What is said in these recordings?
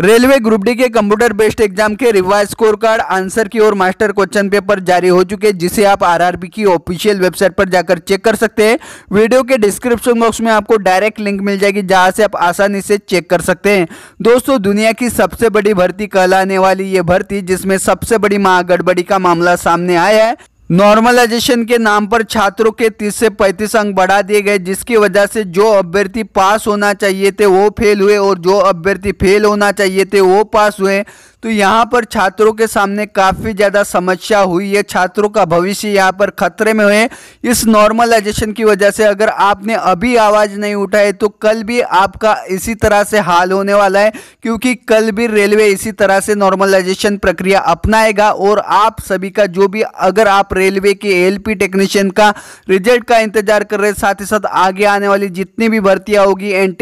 railway group D के computer based exam के revise score card answer key और master question paper जारी हो चुके हैं जिसे आप आरआरबी की ऑफिशियल वेबसाइट पर जाकर चेक कर सकते हैं वीडियो के डिस्क्रिप्शन बॉक्स में आपको डायरेक्ट लिंक मिल जाएगी जहां से आप आसानी से चेक कर सकते हैं दोस्तों दुनिया की सबसे बड़ी भर्ती कहलाने वाली ये भर्ती जिसमें सबसे बड़ी महागड़बड़ी का मामला सामने आया है नॉर्मलाइजेशन के नाम पर छात्रों के 30 से 35 अंक बढ़ा दिए गए जिसकी वजह से जो अभ्यर्थी पास होना चाहिए थे वो फेल हुए और जो अभ्यर्थी फेल होना चाहिए थे वो पास हुए तो यहाँ पर छात्रों के सामने काफ़ी ज़्यादा समस्या हुई है छात्रों का भविष्य यहाँ पर खतरे में हुए इस नॉर्मलाइजेशन की वजह से अगर आपने अभी आवाज़ नहीं उठाई तो कल भी आपका इसी तरह से हाल होने वाला है क्योंकि कल भी रेलवे इसी तरह से नॉर्मलाइजेशन प्रक्रिया अपनाएगा और आप सभी का जो भी अगर आप रेलवे के एल टेक्नीशियन का रिजल्ट का इंतजार कर रहे साथ ही साथ आगे आने वाली जितनी भी भर्तियां होगी एन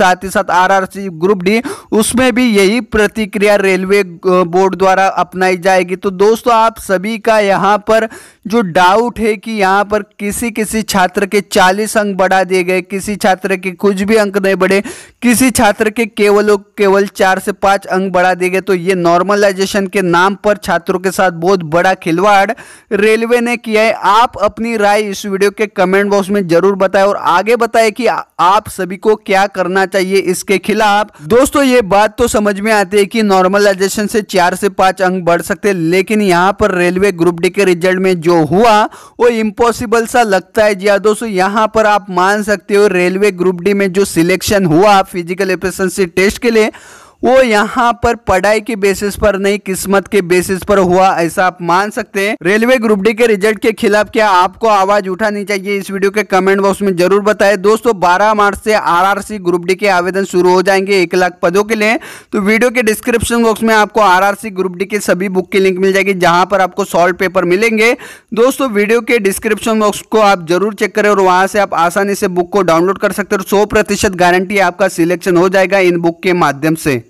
साथ ही साथ आर ग्रुप डी उसमें भी यही प्रतिक्रिया रेलवे रेलवे बोर्ड द्वारा अपनाई जाएगी तो दोस्तों आप सभी का यहाँ पर जो डाउट है कि यहाँ पर किसी किसी छात्र के 40 अंक बढ़ा दिए गए किसी छात्र के कुछ भी अंक नहीं बढ़े किसी छात्र के केवल केवल चार से पाँच अंक बढ़ा दिए गए तो ये नॉर्मलाइजेशन के नाम पर छात्रों के साथ बहुत बड़ा खिलवाड़ रेलवे ने किया है आप अपनी राय इस वीडियो के कमेंट बॉक्स में जरूर बताएं और आगे बताएं कि आप सभी को क्या करना चाहिए इसके खिलाफ दोस्तों ये बात तो समझ में आती है कि नॉर्मलाइजेशन से चार से पांच अंक बढ़ सकते हैं लेकिन यहाँ पर रेलवे ग्रुप डी के रिजल्ट में जो हुआ वो इम्पॉसिबल सा लगता है जी हाँ, दोस्तों यहाँ पर आप मान सकते हो रेलवे ग्रुप डी में जो सिलेक्शन हुआ फिजिकल एफिशंसी टेस्ट के लिए वो यहाँ पर पढ़ाई के बेसिस पर नहीं किस्मत के बेसिस पर हुआ ऐसा आप मान सकते हैं रेलवे ग्रुप डी के रिजल्ट के खिलाफ क्या आपको आवाज उठानी चाहिए इस वीडियो के कमेंट बॉक्स में जरूर बताएं दोस्तों 12 मार्च से आरआरसी ग्रुप डी के आवेदन शुरू हो जाएंगे एक लाख पदों के लिए तो वीडियो के डिस्क्रिप्शन बॉक्स में आपको सी ग्रुप डी के सभी बुक की लिंक मिल जाएगी जहां पर आपको सॉल्ट पेपर मिलेंगे दोस्तों वीडियो के डिस्क्रिप्शन बॉक्स को आप जरूर चेक करें और वहां से आप आसानी से बुक को डाउनलोड कर सकते हो सौ गारंटी आपका सिलेक्शन हो जाएगा इन बुक के माध्यम से